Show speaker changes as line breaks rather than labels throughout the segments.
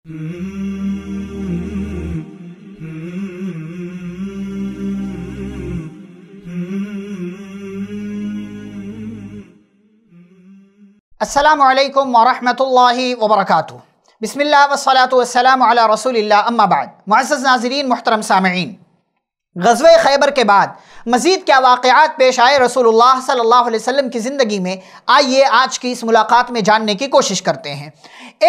السلام عليكم ورحمة الله وبركاته بسم الله والصلاة والسلام على رسول الله أما بعد معزز ناظرين محترم سامعين गजब खैबर के बाद मज़ीद क्या वाक़ात पेश आए रसूल सल्लल्लाहु की ज़िंदगी में आइए आज की इस मुलाकात में जानने की कोशिश करते हैं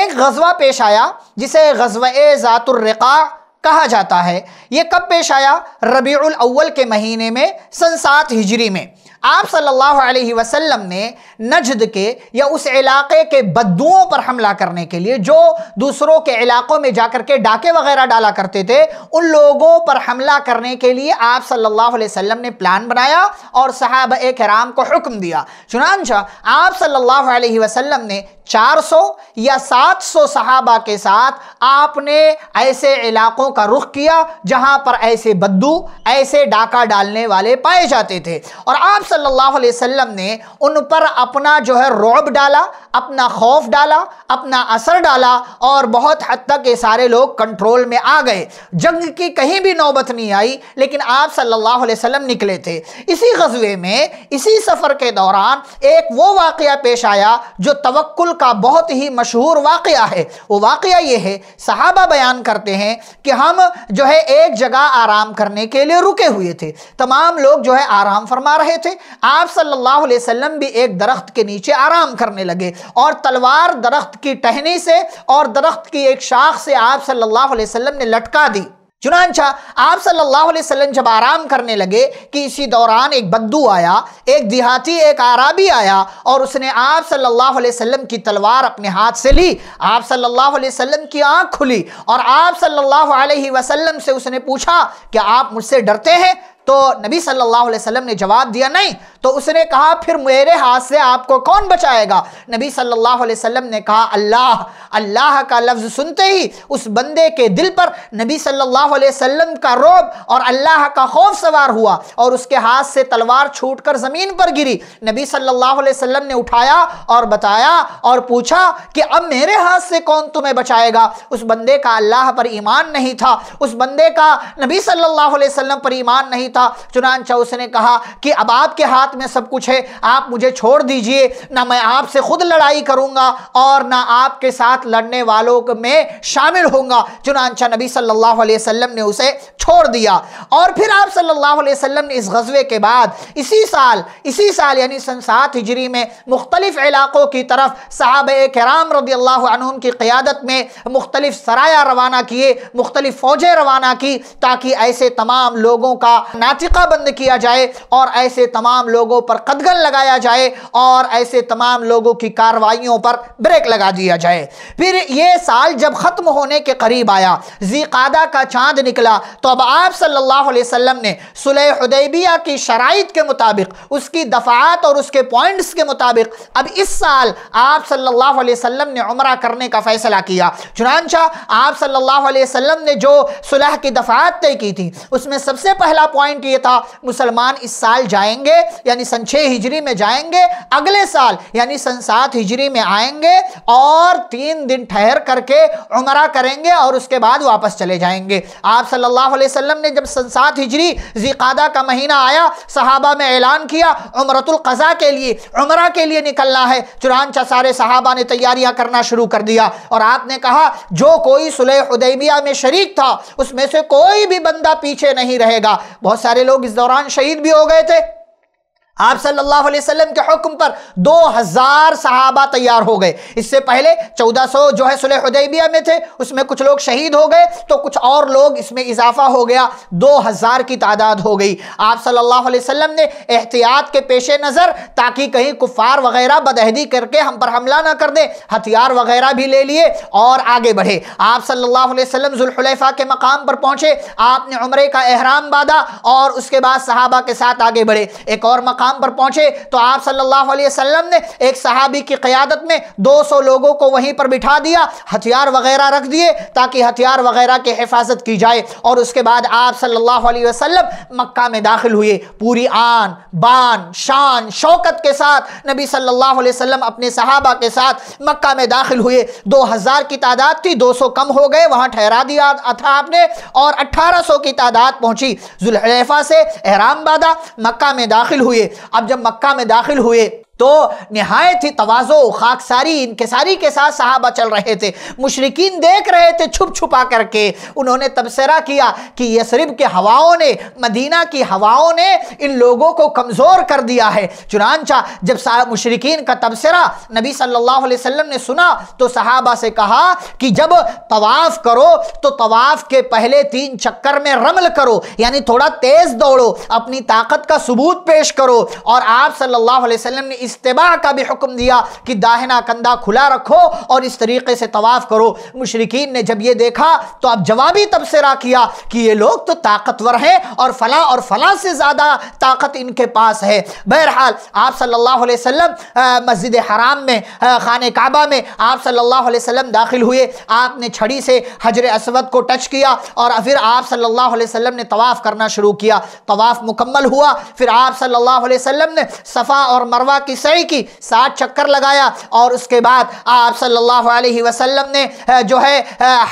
एक गजवा पेश आया जिसे गजवा ज़ातुर्रक़ा कहा जाता है ये कब पेश आया रबीउल अव्वल के महीने में सन सात हिजरी में आप सल्लल्लाहु अलैहि वसल्लम ने नजद के या उस इलाके के बद्दुओं पर हमला करने के लिए जो दूसरों के इलाक़ों में जाकर के डाके वगैरह डाला करते थे उन लोगों पर हमला करने के लिए आप सल्लल्लाहु अलैहि वसल्लम ने प्लान बनाया और साहब कराम को हुक्म दिया चुनानचा आप सल्लल्लाहु अलैहि वसल्लम ने 400 या 700 सहाबा के साथ आपने ऐसे इलाक़ों जगहों का रुख किया जहां पर ऐसे बद्दू ऐसे डाका डालने वाले पाए जाते थे और आप सल्लल्लाहु अलैहि वसल्लम ने उन पर अपना जो है रौब डाला अपना खौफ डाला अपना असर डाला और बहुत हद तक ये सारे लोग कंट्रोल में आ गए जंग की कहीं भी नौबत नहीं आई लेकिन आप सल्लल्लाहु अलैहि वसल्लम निकले थे इसी गजबे में इसी सफ़र के दौरान एक वो वाक़ पेश आया जो तवक्ल का बहुत ही मशहूर वाक़ है वो वाक़ ये है सहाबा बयान करते हैं कि हम जो है एक जगह आराम करने के लिए रुके हुए थे तमाम लोग जो है आराम फरमा रहे थे आप सल्लल्लाहु अलैहि वसल्लम भी एक दरख्त के नीचे आराम करने लगे और तलवार दरख्त की टहनी से और दरख्त की एक शाख से आप सल्लल्लाहु अलैहि वसल्लम ने लटका दी चुनानचा आप सल्लल्लाहु अलैहि वसल्लम जब आराम करने लगे कि इसी दौरान एक बद्दू आया एक देहाती एक आराबी आया और उसने आप सल्लल्लाहु अलैहि वसल्लम की तलवार अपने हाथ से ली आप सल्लल्लाहु अलैहि वसल्लम की आंख खुली और आप सल्लल्लाहु अलैहि वसल्लम से उसने पूछा कि आप मुझसे डरते हैं तो नबी सल्लल्लाहु अलैहि वसल्लम ने जवाब दिया नहीं तो उसने कहा फिर मेरे हाथ से आपको कौन बचाएगा नबी सल्लल्लाहु अलैहि वसल्लम ने कहा अल्लाह अल्लाह का लफ्ज़ सुनते ही उस बंदे के दिल पर नबी सल्लल्लाहु अलैहि वसल्लम का रोब और अल्लाह का खौफ सवार हुआ और उसके हाथ से तलवार छूटकर ज़मीन पर गिरी नबी सल्लल्लाहु अलैहि वसल्लम ने उठाया और बताया और पूछा कि अब मेरे हाथ से कौन तुम्हें बचाएगा उस बंदे का अल्लाह पर ईमान नहीं था उस बंदे का नबी सल्लल्लाहु अलैहि वसल्लम पर ईमान नहीं था था चुनानचा उसने कहा कि अब आपके हाथ में सब कुछ है आप मुझे छोड़ दीजिए ना मैं आपसे खुद लड़ाई करूंगा और ना आपके साथ लड़ने वालों में शामिल होऊंगा चुनानचा नबी सल्लल्लाहु अलैहि वसल्लम ने उसे छोड़ दिया और फिर आप सल्लल्लाहु अलैहि वसल्लम ने इस गजबे के बाद इसी साल इसी साल यानी सन सात हिजरी में मुख्तलिफ इलाक़ों की तरफ साहब कराम रदी अल्लाह की क़्यादत में मुख्तलिफ सराया रवाना किए मुख्तलिफ फ़ौजें रवाना की ताकि ऐसे तमाम लोगों का नातिका बंद किया जाए और ऐसे तमाम लोगों पर कदगन लगाया जाए और ऐसे तमाम लोगों की कार्रवाइयों पर ब्रेक लगा दिया जाए फिर ये साल जब ख़त्म होने के करीब आया जीकादा का चांद निकला तो अब आप सल्लल्लाहु अलैहि वसल्लम ने सुलह की शराइत के मुताबिक उसकी दफ़ात और उसके पॉइंट्स के मुताबिक अब इस साल आप सल्लल्लाहु अलैहि वसल्लम ने उम्र करने का फ़ैसला किया चुनानचा आप सल्लल्लाहु अलैहि वसल्लम ने जो सुलह की दफ़ात तय की थी उसमें सबसे पहला पॉइंट पॉइंट ये था मुसलमान इस साल जाएंगे यानी सन छः हिजरी में जाएंगे अगले साल यानी सन सात हिजरी में आएंगे और तीन दिन ठहर करके उमरा करेंगे और उसके बाद वापस चले जाएंगे आप सल्लल्लाहु अलैहि वसल्लम ने जब सन सात हिजरी जिकादा का महीना आया सहाबा में ऐलान किया उमरतुल कज़ा के लिए उमरा के लिए निकलना है चुनानचा सारे सहाबा ने तैयारियां करना शुरू कर दिया और आपने कहा जो कोई सुलह उदैबिया में शरीक था उसमें से कोई भी बंदा पीछे नहीं रहेगा बहुत सारे लोग इस दौरान शहीद भी हो गए थे आप सल्लल्लाहु अलैहि वसल्लम के हुक्म पर 2000 सहाबा तैयार हो गए इससे पहले 1400 जो है सुलह उदैबिया में थे उसमें कुछ लोग शहीद हो गए तो कुछ और लोग इसमें इजाफा हो गया 2000 की तादाद हो गई आप सल्लल्लाहु अलैहि वसल्लम ने एहतियात के पेश नज़र ताकि कहीं कुफार वगैरह बदहदी करके हम पर हमला ना कर दें हथियार वगैरह भी ले लिए और आगे बढ़े आप सल्लल्लाहु अलैहि वसल्लम के मकाम पर पहुंचे आपने उम्र का एहराम बांधा और उसके बाद सहाबा के साथ आगे बढ़े एक और मकाम मकाम पर पहुंचे तो आप सल्लल्लाहु अलैहि वसल्लम ने एक सहाबी की क़्यादत में 200 लोगों को वहीं पर बिठा दिया हथियार वगैरह रख दिए ताकि हथियार वगैरह की हिफाजत की जाए और उसके बाद आप सल्लल्लाहु अलैहि वसल्लम मक्का में दाखिल हुए पूरी आन बान शान शौकत के साथ नबी सल्लल्लाहु अलैहि वसल्लम अपने सहाबा के साथ मक्का में दाखिल हुए हज़ार की तादाद थी सौ कम हो गए वहाँ ठहरा दिया था आपने और सौ की तादाद पहुँची जुल्हफा से एहराम मक्का में दाखिल हुए अब जब मक्का में दाखिल हुए तो नहायत ही तोज़ो खाकसारी सारी के साथ साहबा चल रहे थे मुशरकिन देख रहे थे छुप छुपा करके उन्होंने तबसरा किया कि यसरिब के हवाओं ने मदीना की हवाओं ने इन लोगों को कमज़ोर कर दिया है चुनानचा जब मुशरकिन का तबसरा नबी सल्लल्लाहु अलैहि वसल्लम ने सुना तो साहबा से कहा कि जब तवाफ़ करो तो तवाफ़ के पहले तीन चक्कर में रमल करो यानी थोड़ा तेज़ दौड़ो अपनी ताकत का सबूत पेश करो और आप सल्लल्लाहु अलैहि वसल्लम ने इस इस्तेबा का भी हुक्म दिया कि दाहिना कंधा खुला रखो और इस तरीके से तवाफ़ करो मुशरकिन ने जब ये देखा तो अब जवाबी तबसरा किया कि ये लोग तो ताकतवर हैं और फला और फला से ज़्यादा ताकत इनके पास है बहरहाल आप सल्लल्लाहु अलैहि वसल्लम मस्जिद हराम में खान काबा में आप सल्लल्लाहु अलैहि वसल्लम दाखिल हुए आपने छड़ी से हजर असवद को टच किया और फिर आप सल्लल्लाहु अलैहि वसल्लम ने तवाफ़ करना शुरू किया तवाफ़ मुकम्मल हुआ फिर आप सल्लल्लाहु अलैहि वसल्लम ने सफ़ा और मरवा की की सई की सात चक्कर लगाया और उसके बाद आप सल्लल्लाहु अलैहि वसल्लम ने जो है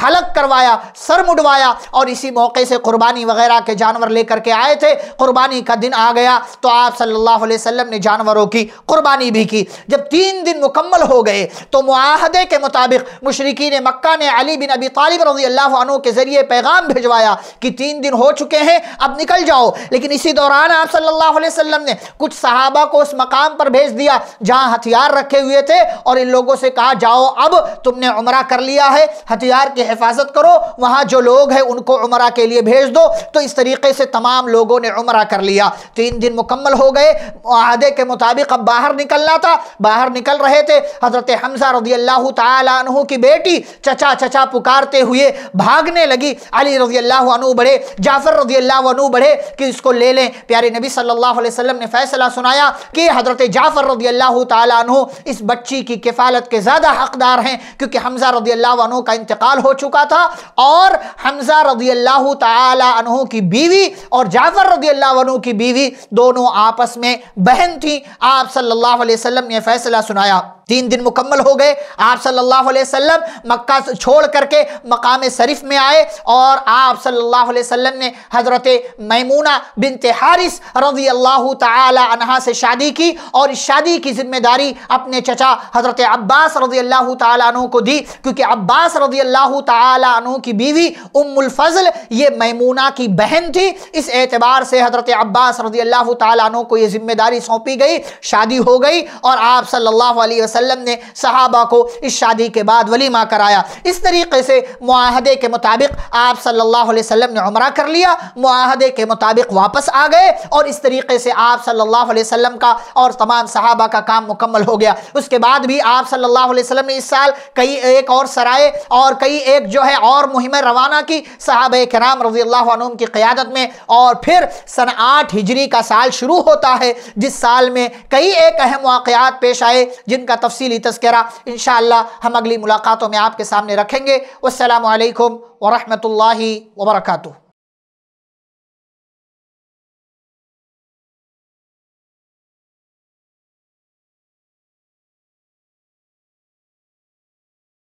हलक करवाया सर मुडवाया और इसी मौके से कुर्बानी वगैरह के जानवर लेकर के आए थे कुर्बानी का दिन आ गया तो आप सल्लल्लाहु अलैहि वसल्लम ने जानवरों की कुर्बानी भी की जब तीन दिन मुकम्मल हो गए तो माहदे के मुताबिक मशरकिन मक्का ने अली बिन अबी तालिब रजी अल्लाह के ज़रिए पैगाम भिजवाया कि तीन दिन हो चुके हैं अब निकल जाओ लेकिन इसी दौरान आप सल्लल्लाहु अलैहि वसल्लम ने कुछ सहाबा को उस मकाम पर भेज भेज दिया जहां हथियार रखे हुए थे और इन लोगों से कहा जाओ अब तुमने उमरा कर लिया है हथियार की हिफाजत करो वहां जो लोग हैं उनको उमरा के लिए भेज दो तो इस तरीके से तमाम लोगों ने उमरा कर लिया तीन दिन मुकम्मल हो गए आदे के मुताबिक अब बाहर निकलना था बाहर निकल रहे थे हज़रत हमजा रजी अल्लाह तु की बेटी चचा चचा पुकारते हुए भागने लगी अली रजी अल्लाह बढ़े जाफ़र रजी अल्लाह बढ़े कि इसको ले लें प्यारे नबी सल्लल्लाहु अलैहि वसल्लम ने फैसला सुनाया कि हज़रत जाफ़र जाफ़र रदी अल्लाह तु इस बच्ची की किफ़ालत के ज़्यादा हकदार हैं क्योंकि हमज़ा रदी अल्लाह का इंतकाल हो चुका था और हमज़ा रदी अल्लाह तु की बीवी और जाफ़र रदी अल्लाह की बीवी दोनों आपस में बहन थी आप सल्लल्लाहु अलैहि वसल्लम ने फैसला सुनाया तीन दिन मुकम्मल हो गए आप सल्लल्लाहु अलैहि वसल्लम मक्का छोड़ करके मकाम शरीफ में आए और आप सल्लल्लाहु अलैहि वसल्लम ने हज़रत मैमूना बिन तिहारिस रजी अल्लाह तहा से शादी की और इस शादी की जिम्मेदारी अपने चचा हज़रत अब्बास रजी अल्लाह तु को दी क्योंकि अब्बास रजी अल्लाह तु की बीवी उम्मुलफजल ये मैमूना की बहन थी इस एतबार से हज़रत अब्बास रजी अल्लाह तु को ये जिम्मेदारी सौंपी गई शादी हो गई और आप सल्लल्लाहु अलैहि वसल्लम वसल्लम ने सहाबा को इस शादी के बाद वलीमा कराया इस तरीके से माहदे के मुताबिक आप सल्लल्लाहु अलैहि वसल्लम ने उम्र कर लिया माहदे के मुताबिक वापस आ गए और इस तरीके से आप सल्लल्लाहु अलैहि वसल्लम का और तमाम सहाबा का काम मुकम्मल हो गया उसके बाद भी आप सल्लल्लाहु अलैहि वसल्लम ने इस साल कई एक और सराय और कई एक जो है और मुहिम रवाना की साहब कराम रजी अल्लाह की क़्यादत में और फिर सन आठ हिजरी का साल शुरू होता है जिस साल में कई एक अहम वाक़ात पेश आए जिनका तफसली तस्करा इन हम अगली मुलाकातों में आपके सामने रखेंगे असलकम वरहमल वर्का